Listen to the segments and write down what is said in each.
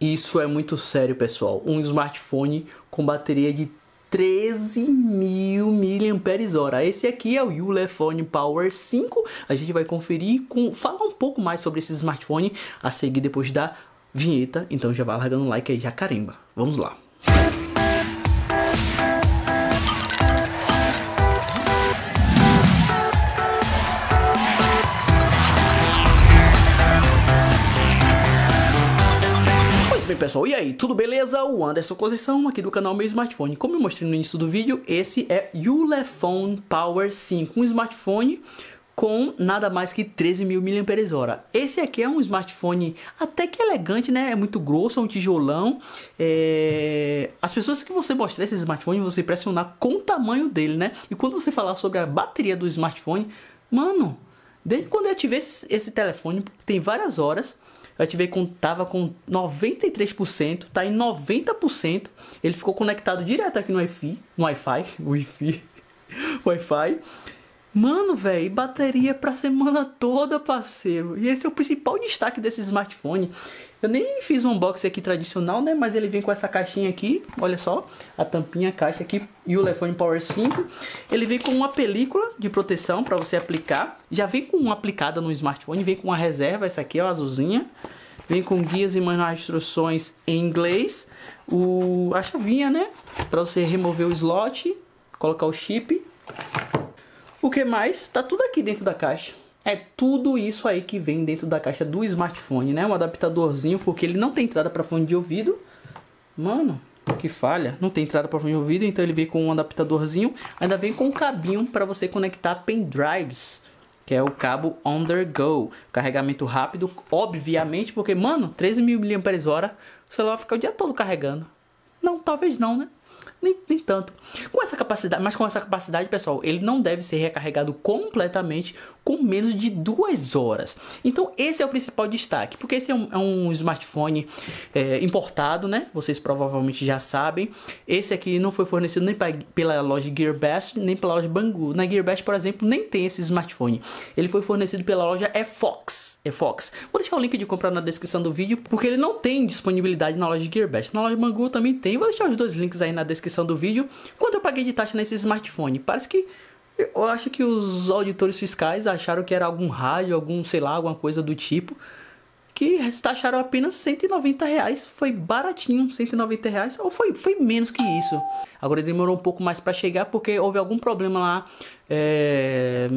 E isso é muito sério, pessoal. Um smartphone com bateria de 13.000 mAh. Esse aqui é o Ulefone Power 5. A gente vai conferir com falar um pouco mais sobre esse smartphone a seguir depois da vinheta. Então já vai largando o like aí já caramba. Vamos lá. Música bem pessoal, e aí, tudo beleza? O Anderson Conceição aqui do canal Meu Smartphone. Como eu mostrei no início do vídeo, esse é Ulefone Power 5, um smartphone com nada mais que 13 mil mAh. Esse aqui é um smartphone até que elegante, né? É muito grosso, é um tijolão. É... As pessoas que você mostrar esse smartphone, você impressionar com o tamanho dele, né? E quando você falar sobre a bateria do smartphone, mano, desde quando eu tive esse, esse telefone, tem várias horas, eu ativei com tava com 93%, tá em 90%. Ele ficou conectado direto aqui no Wi-Fi, no Wi-Fi, Wi-Fi, Wi-Fi. Mano, velho, bateria pra semana toda, parceiro. E esse é o principal destaque desse smartphone. Eu nem fiz um unboxing aqui tradicional, né? Mas ele vem com essa caixinha aqui, olha só. A tampinha, a caixa aqui e o telefone Power 5. Ele vem com uma película de proteção para você aplicar. Já vem com uma aplicada no smartphone, vem com uma reserva, essa aqui é a azulzinha. Vem com guias e manuais de instruções em inglês. O, a chavinha, né? Para você remover o slot, colocar o chip o que mais? Tá tudo aqui dentro da caixa. É tudo isso aí que vem dentro da caixa do smartphone, né? Um adaptadorzinho, porque ele não tem entrada para fone de ouvido. Mano, que falha. Não tem entrada para fone de ouvido, então ele vem com um adaptadorzinho. Ainda vem com um cabinho para você conectar pendrives, que é o cabo on the go. Carregamento rápido, obviamente, porque, mano, 13 mil mAh, o celular fica o dia todo carregando. Não, talvez não, né? Nem, nem tanto. Com essa capacidade, mas com essa capacidade, pessoal, ele não deve ser recarregado completamente com menos de duas horas. Então, esse é o principal destaque, porque esse é um, é um smartphone é, importado, né? Vocês provavelmente já sabem. Esse aqui não foi fornecido nem pra, pela loja Gearbest, nem pela loja Bangu. Na Gearbest, por exemplo, nem tem esse smartphone. Ele foi fornecido pela loja eFox. eFox. Vou deixar o link de comprar na descrição do vídeo, porque ele não tem disponibilidade na loja Gearbest. Na loja Bangu também tem. Vou deixar os dois links aí na descrição descrição do vídeo quanto eu paguei de taxa nesse smartphone. Parece que eu acho que os auditores fiscais acharam que era algum rádio, algum, sei lá, alguma coisa do tipo, que taxaram apenas 190 reais. Foi baratinho, 190 reais, ou foi, foi menos que isso. Agora demorou um pouco mais para chegar porque houve algum problema lá. É...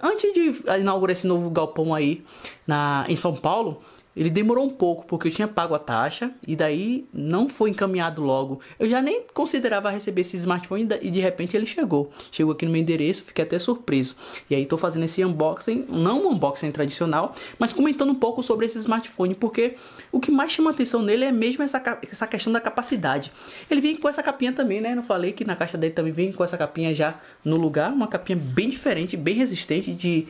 Antes de inaugurar esse novo galpão aí na, em São Paulo, ele demorou um pouco porque eu tinha pago a taxa e daí não foi encaminhado logo. Eu já nem considerava receber esse smartphone e de repente ele chegou. Chegou aqui no meu endereço, fiquei até surpreso. E aí estou fazendo esse unboxing, não um unboxing tradicional, mas comentando um pouco sobre esse smartphone, porque o que mais chama atenção nele é mesmo essa, essa questão da capacidade. Ele vem com essa capinha também, né? Não falei que na caixa dele também vem com essa capinha já no lugar, uma capinha bem diferente, bem resistente de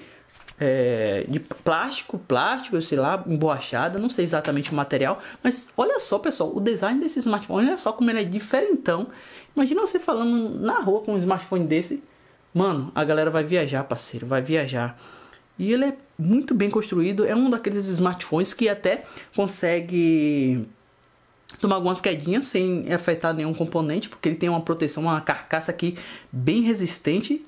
é, de plástico, plástico, sei lá, emborrachada, não sei exatamente o material, mas olha só, pessoal, o design desse smartphone, olha só como ele é diferentão. Imagina você falando na rua com um smartphone desse, mano, a galera vai viajar, parceiro, vai viajar. E ele é muito bem construído, é um daqueles smartphones que até consegue tomar algumas quedinhas sem afetar nenhum componente, porque ele tem uma proteção, uma carcaça aqui bem resistente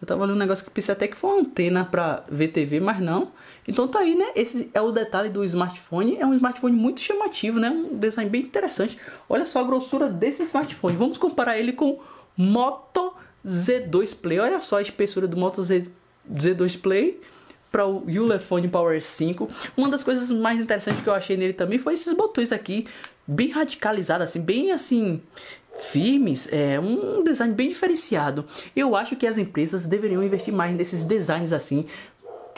eu tava olhando um negócio que pensei até que foi uma antena para ver TV, mas não. Então tá aí, né? Esse é o detalhe do smartphone. É um smartphone muito chamativo, né? Um design bem interessante. Olha só a grossura desse smartphone. Vamos comparar ele com Moto Z2 Play. Olha só a espessura do Moto Z, Z2 Play para o Ulefone Power 5. Uma das coisas mais interessantes que eu achei nele também foi esses botões aqui, bem radicalizados, assim, bem assim, firmes é um design bem diferenciado. Eu acho que as empresas deveriam investir mais nesses designs assim.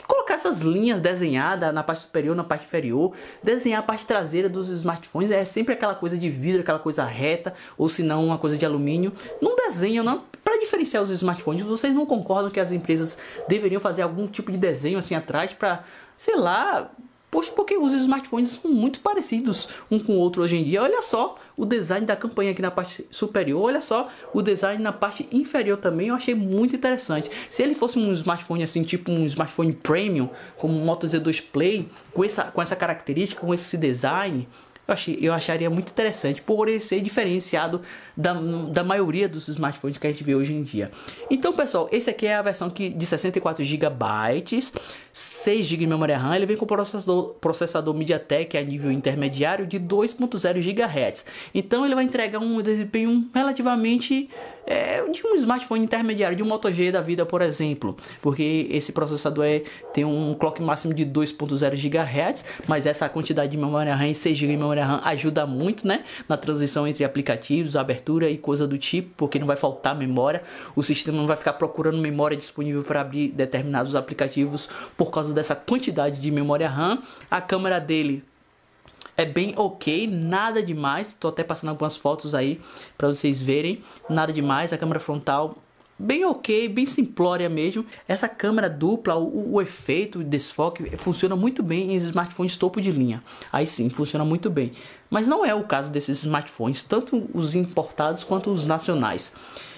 Colocar essas linhas desenhadas na parte superior, na parte inferior, desenhar a parte traseira dos smartphones é sempre aquela coisa de vidro, aquela coisa reta, ou se não, uma coisa de alumínio. Não desenho, não para diferenciar os smartphones, vocês não concordam que as empresas deveriam fazer algum tipo de desenho assim atrás para, sei lá, poxa, porque os smartphones são muito parecidos um com o outro hoje em dia. Olha só, o design da campanha aqui na parte superior. Olha só o design na parte inferior também. Eu achei muito interessante. Se ele fosse um smartphone assim, tipo um smartphone premium, como o Moto Z2 Play, com essa, com essa característica, com esse design, eu, achei, eu acharia muito interessante por ele ser diferenciado da, da maioria dos smartphones que a gente vê hoje em dia. Então, pessoal, esse aqui é a versão que, de 64 GB, 6 GB de memória RAM. Ele vem com processador, processador MediaTek a nível intermediário de 2.0 GHz. Então, ele vai entregar um desempenho relativamente é, de um smartphone intermediário, de um Moto G da vida, por exemplo, porque esse processador é, tem um clock máximo de 2.0 GHz, mas essa quantidade de memória RAM e 6 GB de memória RAM ajuda muito, né, na transição entre aplicativos, abertura e coisa do tipo, porque não vai faltar memória, o sistema não vai ficar procurando memória disponível para abrir determinados aplicativos por causa dessa quantidade de memória RAM. A câmera dele é bem ok, nada demais. Tô até passando algumas fotos aí para vocês verem. Nada demais, a câmera frontal bem ok, bem simplória mesmo. Essa câmera dupla, o, o, efeito, o desfoque, funciona muito bem em smartphones topo de linha. Aí sim, funciona muito bem. Mas não é o caso desses smartphones, tanto os importados quanto os nacionais.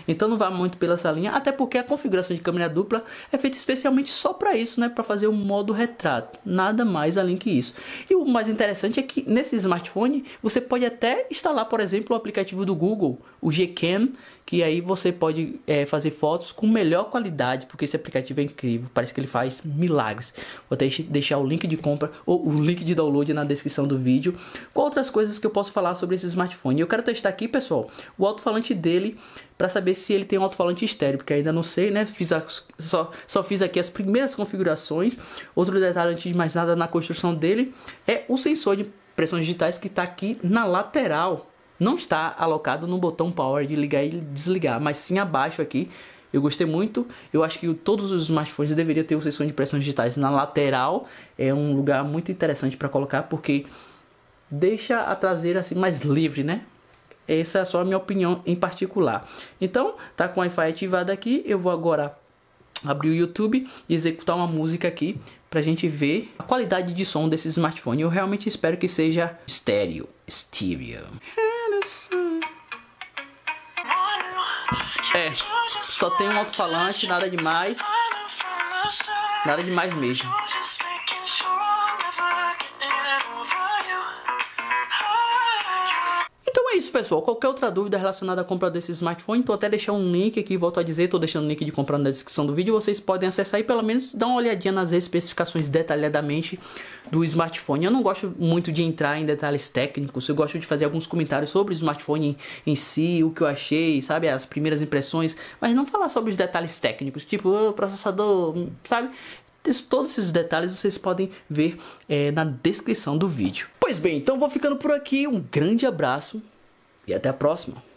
Então não vá muito pela essa linha, até porque a configuração de câmera dupla é feita especialmente só para isso, né, para fazer o modo retrato, nada mais além que isso. E o mais interessante é que nesse smartphone você pode até instalar, por exemplo, o aplicativo do Google, o Gcam, que aí você pode é, fazer fotos com melhor qualidade, porque esse aplicativo é incrível, parece que ele faz milagres. Vou até deixar o link de compra ou o link de download na descrição do vídeo, com outras coisas que eu posso falar sobre esse smartphone. Eu quero testar aqui, pessoal, o alto-falante dele para saber se ele tem um alto-falante estéreo, porque ainda não sei, né? Fiz só, só fiz aqui as primeiras configurações. Outro detalhe, antes de mais nada, na construção dele é o sensor de pressões digitais que está aqui na lateral. Não está alocado no botão power de ligar e desligar, mas sim abaixo aqui. Eu gostei muito. Eu acho que todos os smartphones deveriam ter o sensor de pressões digitais na lateral. É um lugar muito interessante para colocar, porque deixa a traseira assim mais livre, né? Essa é só a minha opinião em particular. Então, tá com o Wi-Fi ativado aqui, eu vou agora abrir o YouTube e executar uma música aqui pra gente ver a qualidade de som desse smartphone. Eu realmente espero que seja estéreo, stereo. É, só tem um alto-falante, nada demais. Nada demais mesmo. pessoal, qualquer outra dúvida relacionada à compra desse smartphone, tô até deixando um link aqui, volto a dizer, tô deixando o link de compra na descrição do vídeo, vocês podem acessar e pelo menos dar uma olhadinha nas especificações detalhadamente do smartphone. Eu não gosto muito de entrar em detalhes técnicos, eu gosto de fazer alguns comentários sobre o smartphone em, em si, o que eu achei, sabe, as primeiras impressões, mas não falar sobre os detalhes técnicos, tipo, oh, processador, sabe? Todos esses detalhes vocês podem ver é, na descrição do vídeo. Pois bem, então vou ficando por aqui. Um grande abraço e até a próxima.